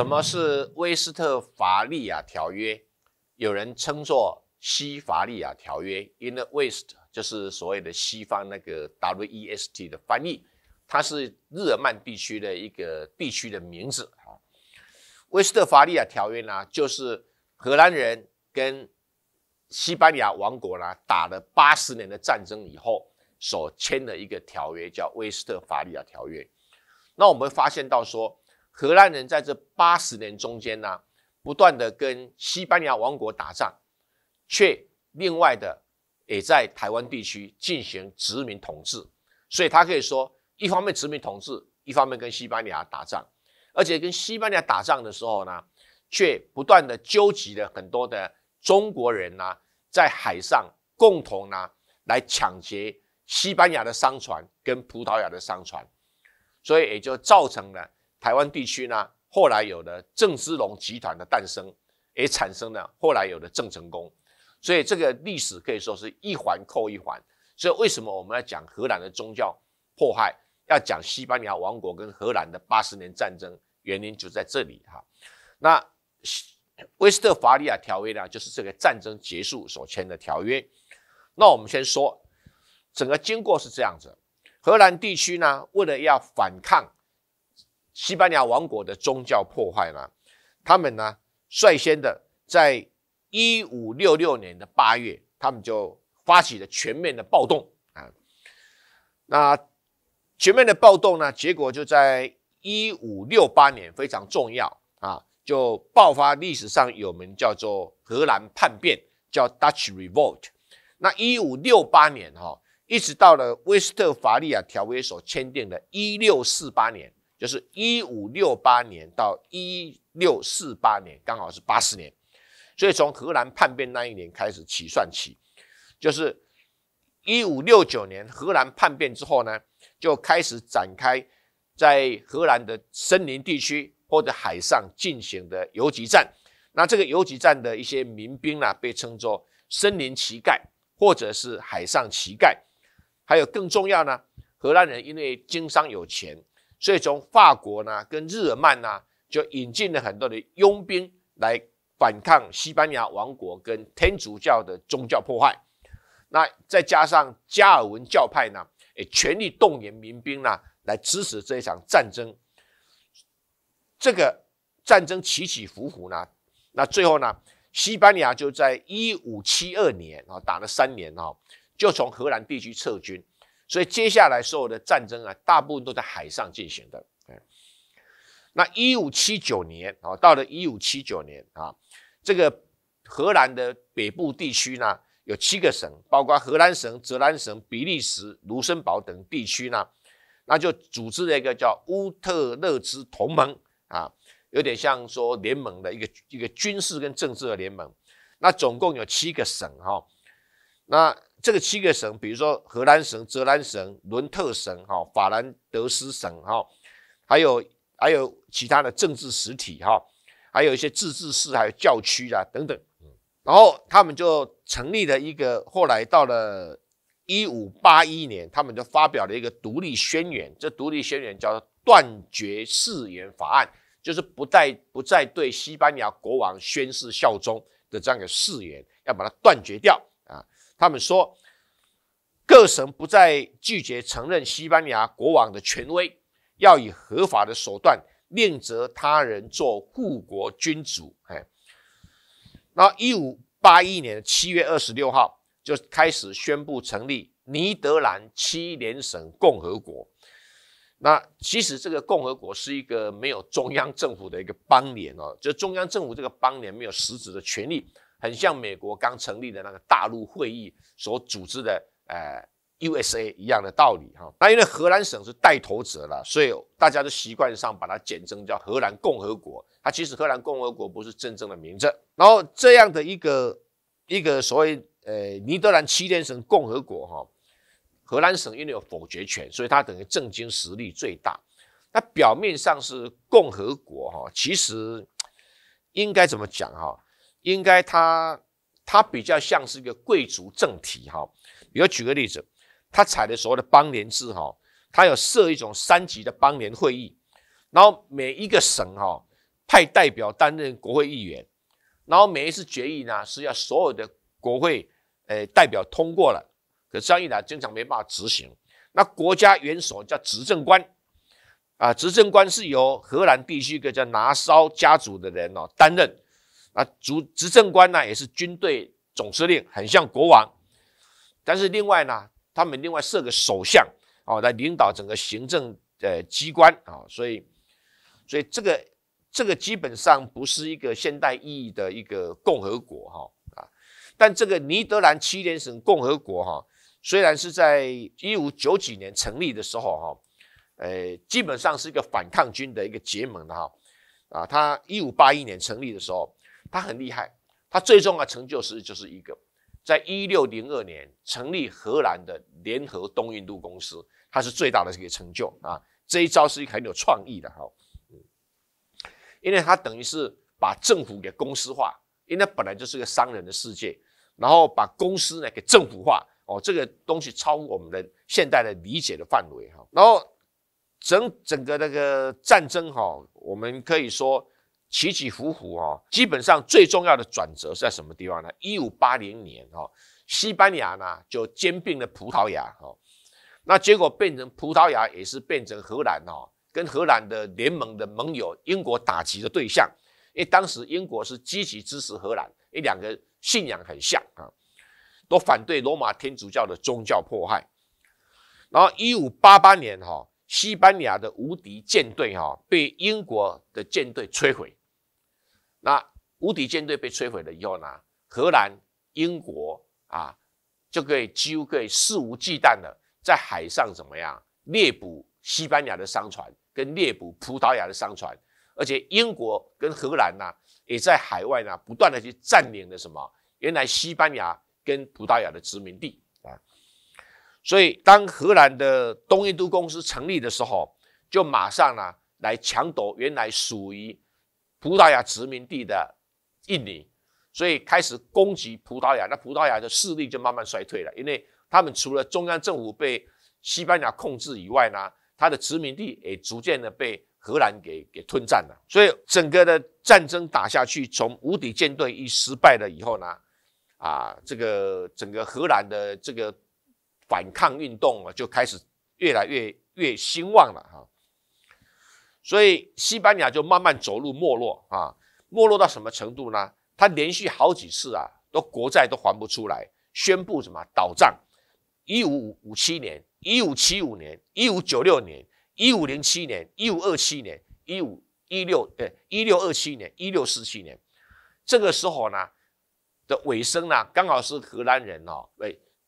什么是威斯特伐利亚条约？有人称作西伐利亚条约，i n the West 就是所谓的西方那个 W-E-S-T 的翻译，它是日耳曼地区的一个地区的名字。啊。威斯特伐利亚条约呢，就是荷兰人跟西班牙王国呢打了八十年的战争以后所签的一个条约，叫威斯特伐利亚条约。那我们发现到说。荷兰人在这八十年中间呢，不断的跟西班牙王国打仗，却另外的也在台湾地区进行殖民统治，所以他可以说，一方面殖民统治，一方面跟西班牙打仗，而且跟西班牙打仗的时候呢，却不断的纠集了很多的中国人呢，在海上共同呢来抢劫西班牙的商船跟葡萄牙的商船，所以也就造成了。台湾地区呢，后来有了郑芝龙集团的诞生，也产生了后来有了郑成功，所以这个历史可以说是一环扣一环。所以为什么我们要讲荷兰的宗教迫害，要讲西班牙王国跟荷兰的八十年战争原因就在这里哈。那威斯特伐利亚条约呢，就是这个战争结束所签的条约。那我们先说整个经过是这样子：荷兰地区呢，为了要反抗。西班牙王国的宗教破坏呢？他们呢率先的在一五六六年的八月，他们就发起了全面的暴动啊。那全面的暴动呢，结果就在一五六八年非常重要啊，就爆发历史上有名叫做荷兰叛变，叫 Dutch Revolt。那一五六八年哈，一直到了威斯特伐利亚条约所签订的，一六四八年。就是一五六八年到一六四八年，刚好是八十年，所以从荷兰叛变那一年开始起算起，就是一五六九年荷兰叛变之后呢，就开始展开在荷兰的森林地区或者海上进行的游击战。那这个游击战的一些民兵呢，被称作森林乞丐或者是海上乞丐。还有更重要呢，荷兰人因为经商有钱。所以从法国呢，跟日耳曼呢，就引进了很多的佣兵来反抗西班牙王国跟天主教的宗教破坏。那再加上加尔文教派呢，也全力动员民兵呢，来支持这一场战争。这个战争起起伏伏呢，那最后呢，西班牙就在一五七二年啊，打了三年啊，就从荷兰地区撤军。所以接下来所有的战争啊，大部分都在海上进行的。哎，那一五七九年哦，到了一五七九年啊，这个荷兰的北部地区呢，有七个省，包括荷兰省、泽兰省、比利时、卢森堡等地区呢，那就组织了一个叫乌特勒支同盟啊，有点像说联盟的一个一个军事跟政治的联盟。那总共有七个省哈，那。这个七个省，比如说荷兰省、泽兰省、伦特省、哈、法兰德斯省、哈，还有还有其他的政治实体、哈，还有一些自治市、还有教区啊等等。然后他们就成立了一个，后来到了一五八一年，他们就发表了一个独立宣言。这独立宣言叫做《断绝誓言法案》，就是不再不再对西班牙国王宣誓效忠的这样一个誓言，要把它断绝掉。他们说，各省不再拒绝承认西班牙国王的权威，要以合法的手段另择他人做护国君主。哎，那一五八一年七月二十六号就开始宣布成立尼德兰七联省共和国。那其实这个共和国是一个没有中央政府的一个邦联哦，就中央政府这个邦联没有实质的权利，很像美国刚成立的那个大陆会议所组织的呃 U.S.A. 一样的道理哈。那因为荷兰省是带头者了，所以大家都习惯上把它简称叫荷兰共和国。它其实荷兰共和国不是真正的名字。然后这样的一个一个所谓呃尼德兰七天省共和国哈，荷兰省因为有否决权，所以它等于政经实力最大。那表面上是共和国哈，其实应该怎么讲哈？应该它它比较像是一个贵族政体哈，比如举个例子，他采的所谓的邦联制哈，它有设一种三级的邦联会议，然后每一个省哈派代表担任国会议员，然后每一次决议呢是要所有的国会诶代表通过了，可这样一来经常没办法执行。那国家元首叫执政官啊，执政官是由荷兰地区一个叫拿骚家族的人哦担任。啊，主执政官呢也是军队总司令，很像国王。但是另外呢，他们另外设个首相，哦，来领导整个行政呃机关啊。所以，所以这个这个基本上不是一个现代意义的一个共和国哈啊。但这个尼德兰七连省共和国哈，虽然是在一五九几年成立的时候哈，呃，基本上是一个反抗军的一个结盟的哈啊。他一五八一年成立的时候。他很厉害，他最要的成就，是就是一个，在一六零二年成立荷兰的联合东印度公司，他是最大的这个成就啊。这一招是一个很有创意的哈，嗯，因为他等于是把政府给公司化，因为本来就是个商人的世界，然后把公司呢给政府化哦，这个东西超乎我们的现代的理解的范围哈。然后整整个那个战争哈，我们可以说。起起伏伏哦，基本上最重要的转折是在什么地方呢？一五八零年哈，西班牙呢就兼并了葡萄牙哈，那结果变成葡萄牙也是变成荷兰哈，跟荷兰的联盟的盟友，英国打击的对象。因为当时英国是积极支持荷兰，一两个信仰很像啊，都反对罗马天主教的宗教迫害。然后一五八八年哈，西班牙的无敌舰队哈被英国的舰队摧毁。那无敌舰队被摧毁了以后呢？荷兰、英国啊，就可以几乎可以肆无忌惮的在海上怎么样猎捕西班牙的商船，跟猎捕葡萄牙的商船，而且英国跟荷兰呢，也在海外呢不断的去占领的什么原来西班牙跟葡萄牙的殖民地啊。所以当荷兰的东印度公司成立的时候，就马上呢来抢夺原来属于。葡萄牙殖民地的印尼，所以开始攻击葡萄牙，那葡萄牙的势力就慢慢衰退了，因为他们除了中央政府被西班牙控制以外呢，他的殖民地也逐渐的被荷兰给给吞占了，所以整个的战争打下去，从无敌舰队一失败了以后呢，啊，这个整个荷兰的这个反抗运动啊就开始越来越越兴旺了哈。所以西班牙就慢慢走路没落啊，没落到什么程度呢？他连续好几次啊，都国债都还不出来，宣布什么倒账？一五五七年、一五七五年、一五九六年、一五零七年、一五二七年、一五一六对一六二七年、一六四七年，这个时候呢的尾声呢，刚好是荷兰人哦，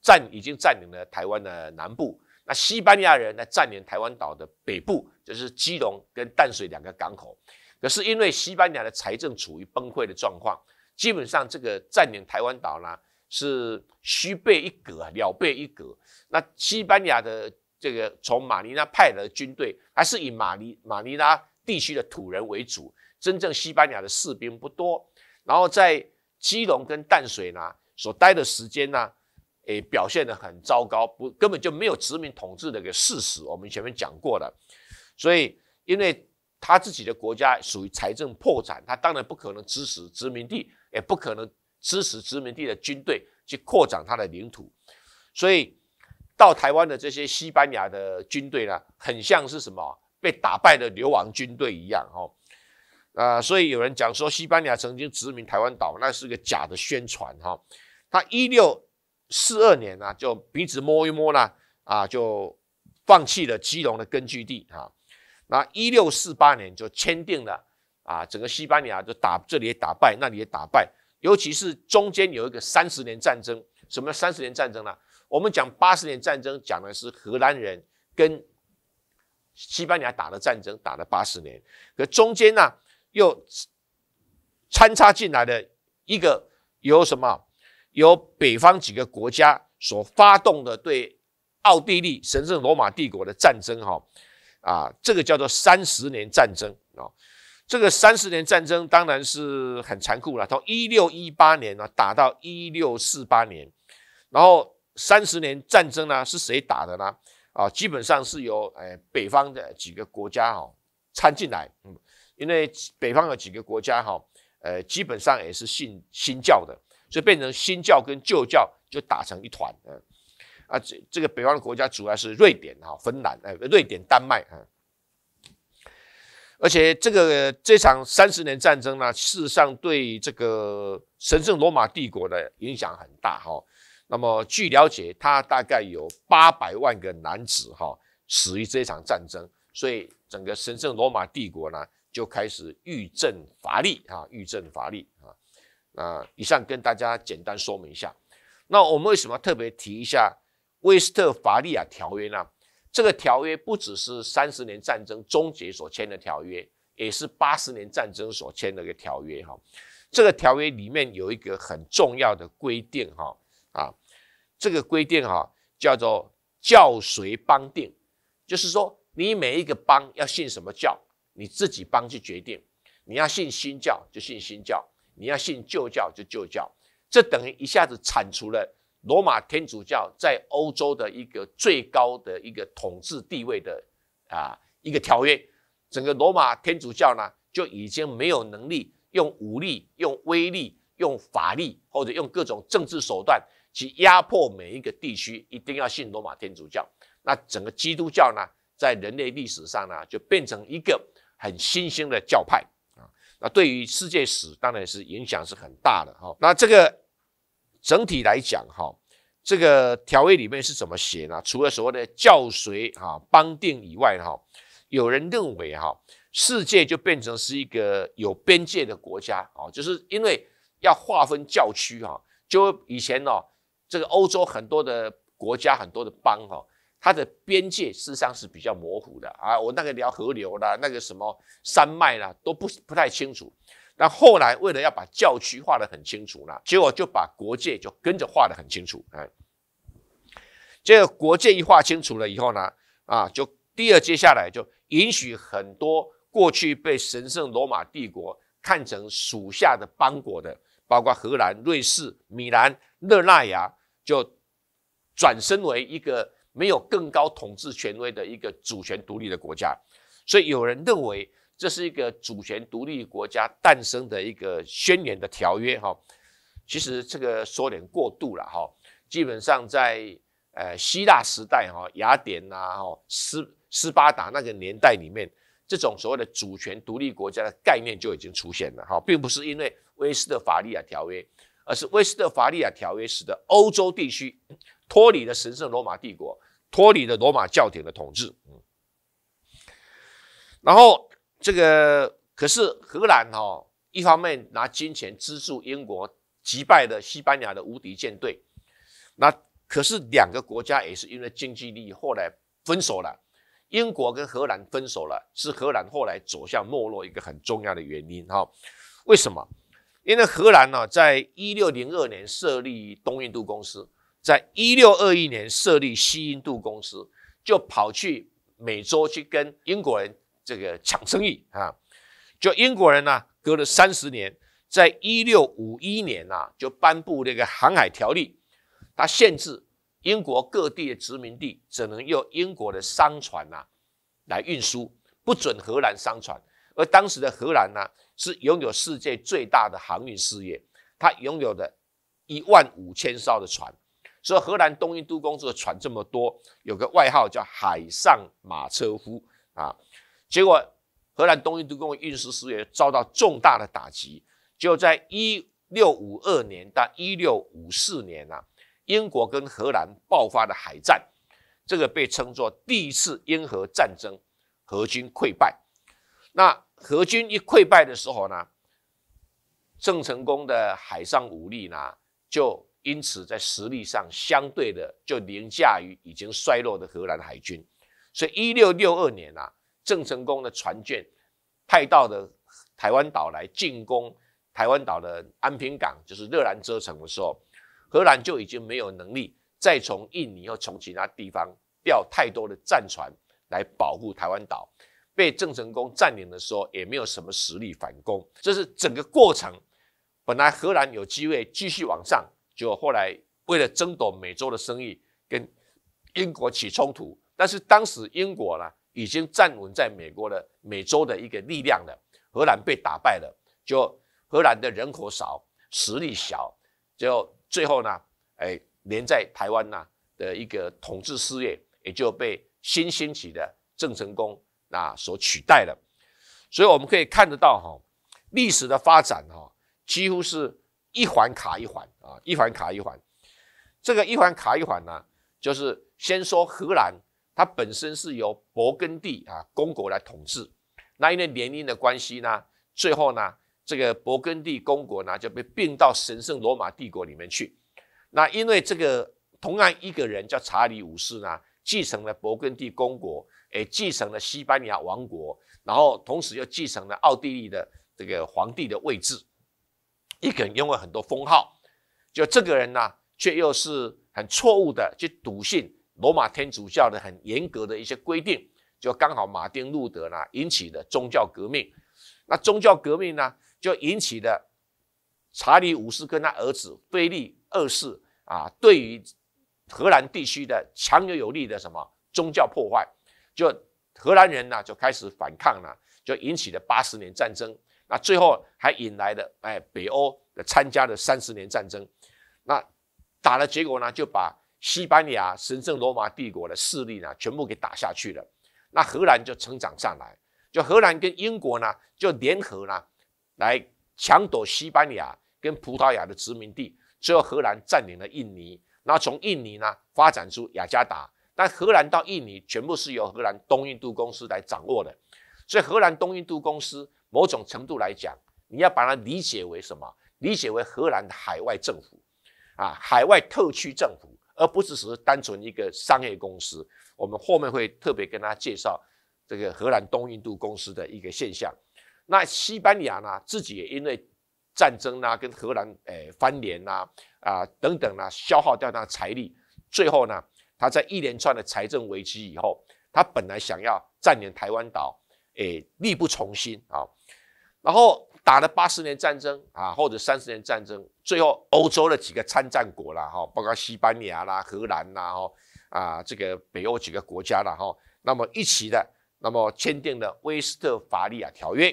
占已经占领了台湾的南部。那西班牙人来占领台湾岛的北部，就是基隆跟淡水两个港口。可是因为西班牙的财政处于崩溃的状况，基本上这个占领台湾岛呢是虚备一格，了备一格。那西班牙的这个从马尼拉派来的军队，还是以马尼马尼拉地区的土人为主，真正西班牙的士兵不多。然后在基隆跟淡水呢所待的时间呢？诶，表现得很糟糕，不根本就没有殖民统治的一个事实，我们前面讲过了。所以，因为他自己的国家属于财政破产，他当然不可能支持殖民地，也不可能支持殖民地的军队去扩展他的领土。所以，到台湾的这些西班牙的军队呢，很像是什么被打败的流亡军队一样，吼。啊，所以有人讲说，西班牙曾经殖民台湾岛，那是个假的宣传，哈。他一六。四二年呢，就彼此摸一摸呢，啊，就放弃了基隆的根据地哈。那一六四八年就签订了啊，整个西班牙就打这里也打败，那里也打败，尤其是中间有一个三十年战争，什么三十年战争呢？我们讲八十年战争，讲的是荷兰人跟西班牙打的战争，打了八十年，可中间呢又参插进来的一个有什么？由北方几个国家所发动的对奥地利神圣罗马帝国的战争，哈啊，这个叫做三十年战争啊。这个三十年战争当然是很残酷了，从一六一八年呢打到一六四八年，然后三十年战争呢是谁打的呢？啊，基本上是由诶北方的几个国家哈参进来，因为北方有几个国家哈，呃，基本上也是信新教的。所以变成新教跟旧教就打成一团，嗯，啊，这这个北方的国家主要是瑞典哈、芬兰，呃、瑞典、丹麦，啊。而且这个这场三十年战争呢，事实上对这个神圣罗马帝国的影响很大哈。那么据了解，他大概有八百万个男子哈死于这场战争，所以整个神圣罗马帝国呢就开始愈振乏力啊，愈振乏力啊。那以上跟大家简单说明一下，那我们为什么特别提一下《威斯特伐利亚条约》呢？这个条约不只是三十年战争终结所签的条约，也是八十年战争所签的一个条约哈。这个条约里面有一个很重要的规定哈啊，这个规定哈叫做教随邦定，就是说你每一个邦要信什么教，你自己邦去决定，你要信新教就信新教。你要信旧教就旧教，这等于一下子铲除了罗马天主教在欧洲的一个最高的一个统治地位的啊一个条约。整个罗马天主教呢就已经没有能力用武力、用威力、用法力，或者用各种政治手段去压迫每一个地区一定要信罗马天主教。那整个基督教呢，在人类历史上呢就变成一个很新兴的教派。那对于世界史当然是影响是很大的哈。那这个整体来讲哈，这个条约里面是怎么写呢？除了所谓的教随啊邦定以外哈，有人认为哈，世界就变成是一个有边界的国家啊，就是因为要划分教区哈，就以前呢，这个欧洲很多的国家很多的邦哈。它的边界事实上是比较模糊的啊，我那个聊河流啦，那个什么山脉啦，都不不太清楚。但后来为了要把教区画得很清楚呢，结果就把国界就跟着画得很清楚。哎，这个国界一画清楚了以后呢，啊，就第二接下来就允许很多过去被神圣罗马帝国看成属下的邦国的，包括荷兰、瑞士、米兰、热那亚，就转身为一个。没有更高统治权威的一个主权独立的国家，所以有人认为这是一个主权独立国家诞生的一个宣言的条约哈。其实这个说点过度了哈。基本上在呃希腊时代哈，雅典啊、哈斯斯巴达那个年代里面，这种所谓的主权独立国家的概念就已经出现了哈，并不是因为威斯特伐利亚条约，而是威斯特伐利亚条约使得欧洲地区。脱离了神圣罗马帝国，脱离了罗马教廷的统治。嗯，然后这个可是荷兰哈，一方面拿金钱资助英国击败了西班牙的无敌舰队。那可是两个国家也是因为经济利益后来分手了。英国跟荷兰分手了，是荷兰后来走向没落一个很重要的原因哈。为什么？因为荷兰呢，在一六零二年设立东印度公司。在一六二一年设立西印度公司，就跑去美洲去跟英国人这个抢生意啊！就英国人呢，隔了三十年，在一六五一年呐，就颁布这个航海条例，它限制英国各地的殖民地只能用英国的商船呐来运输，不准荷兰商船。而当时的荷兰呢，是拥有世界最大的航运事业，它拥有的一万五千艘的船。所以荷兰东印度公司的船这么多，有个外号叫“海上马车夫”啊。结果荷兰东印度公司运输事业遭到重大的打击。就在1652年到1654年呐，英国跟荷兰爆发的海战，这个被称作第一次英荷战争，荷军溃败。那荷军一溃败的时候呢，郑成功的海上武力呢就。因此，在实力上相对的就凌驾于已经衰落的荷兰海军，所以一六六二年啊，郑成功的船舰派到的台湾岛来进攻台湾岛的安平港，就是热兰遮城的时候，荷兰就已经没有能力再从印尼或从其他地方调太多的战船来保护台湾岛。被郑成功占领的时候，也没有什么实力反攻。这是整个过程，本来荷兰有机会继续往上。就后来为了争夺美洲的生意，跟英国起冲突，但是当时英国呢已经站稳在美国的美洲的一个力量了，荷兰被打败了，就荷兰的人口少，实力小，就最后呢，哎，连在台湾呐的一个统治事业，也就被新兴起的郑成功那所取代了，所以我们可以看得到哈，历史的发展哈，几乎是。一环卡一环啊，一环卡一环。这个一环卡一环呢，就是先说荷兰，它本身是由勃艮第啊公国来统治。那因为联姻的关系呢，最后呢，这个勃艮第公国呢就被并到神圣罗马帝国里面去。那因为这个同样一个人叫查理五世呢，继承了勃艮第公国，也继承了西班牙王国，然后同时又继承了奥地利的这个皇帝的位置。一个人拥有很多封号，就这个人呢，却又是很错误的去笃信罗马天主教的很严格的一些规定，就刚好马丁路德呢引起的宗教革命，那宗教革命呢就引起的查理五世跟他儿子菲利二世啊，对于荷兰地区的强有有力的什么宗教破坏，就荷兰人呢就开始反抗了，就引起了八十年战争。那最后还引来了哎，北欧的参加了三十年战争，那打的结果呢，就把西班牙、神圣罗马帝国的势力呢全部给打下去了。那荷兰就成长上来，就荷兰跟英国呢就联合呢来抢夺西班牙跟葡萄牙的殖民地。最后，荷兰占领了印尼，然后从印尼呢发展出雅加达。但荷兰到印尼全部是由荷兰东印度公司来掌握的，所以荷兰东印度公司。某种程度来讲，你要把它理解为什么？理解为荷兰的海外政府，啊，海外特区政府，而不是只是单纯一个商业公司。我们后面会特别跟大家介绍这个荷兰东印度公司的一个现象。那西班牙呢，自己也因为战争啊，跟荷兰诶翻脸呐，啊等等啊，消耗掉那的财力，最后呢，他在一连串的财政危机以后，他本来想要占领台湾岛，诶，力不从心啊。然后打了八十年战争啊，或者三十年战争，最后欧洲的几个参战国啦，哈，包括西班牙啦、荷兰啦，哈，啊，这个北欧几个国家啦，哈，那么一起的，那么签订了《威斯特伐利亚条约》。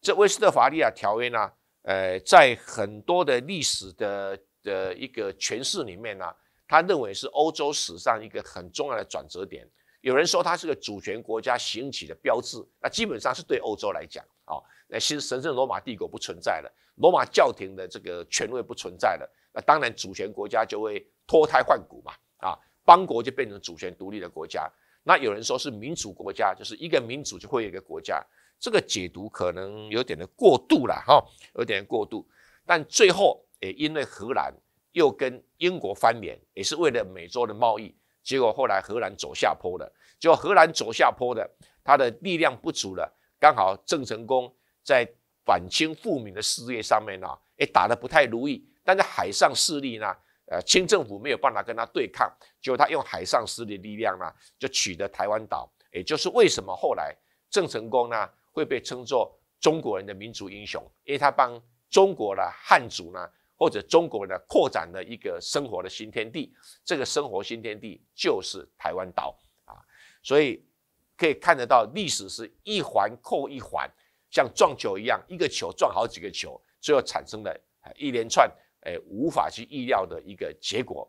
这《威斯特伐利亚条约》呢，呃，在很多的历史的的一个诠释里面呢，他认为是欧洲史上一个很重要的转折点。有人说它是个主权国家兴起的标志，那基本上是对欧洲来讲啊。那新神圣罗马帝国不存在了，罗马教廷的这个权威不存在了，那当然主权国家就会脱胎换骨嘛，啊，邦国就变成主权独立的国家。那有人说是民主国家，就是一个民主就会有一个国家，这个解读可能有点的过度了哈，有点过度。但最后，诶，因为荷兰又跟英国翻脸，也是为了美洲的贸易，结果后来荷兰走下坡了。结果荷兰走下坡的，它的力量不足了，刚好郑成功。在反清复明的事业上面呢，也打得不太如意。但在海上势力呢，呃，清政府没有办法跟他对抗，就他用海上势力力量呢，就取得台湾岛。也就是为什么后来郑成功呢会被称作中国人的民族英雄，因为他帮中国的汉族呢，或者中国呢扩展了一个生活的新天地。这个生活新天地就是台湾岛啊，所以可以看得到，历史是一环扣一环。像撞球一样，一个球撞好几个球，最后产生了一连串哎无法去预料的一个结果。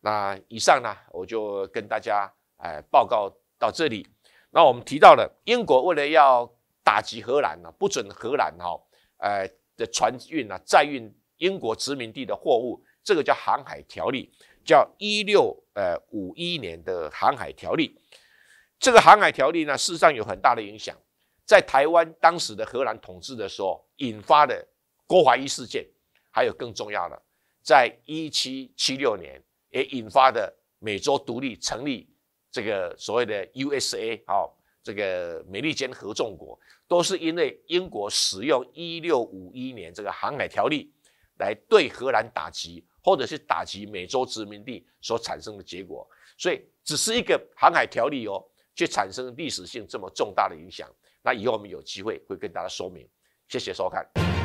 那以上呢，我就跟大家哎报告到这里。那我们提到了英国为了要打击荷兰呢，不准荷兰哈哎的船运呢载运英国殖民地的货物，这个叫航海条例，叫一六呃五一年的航海条例。这个航海条例呢，事实上有很大的影响。在台湾当时的荷兰统治的时候，引发的郭怀一事件，还有更重要的，在一七七六年也引发的美洲独立，成立这个所谓的 USA，哦，这个美利坚合众国，都是因为英国使用一六五一年这个航海条例来对荷兰打击，或者是打击美洲殖民地所产生的结果。所以，只是一个航海条例哦，却产生历史性这么重大的影响。那以后我们有机会会跟大家说明，谢谢收看。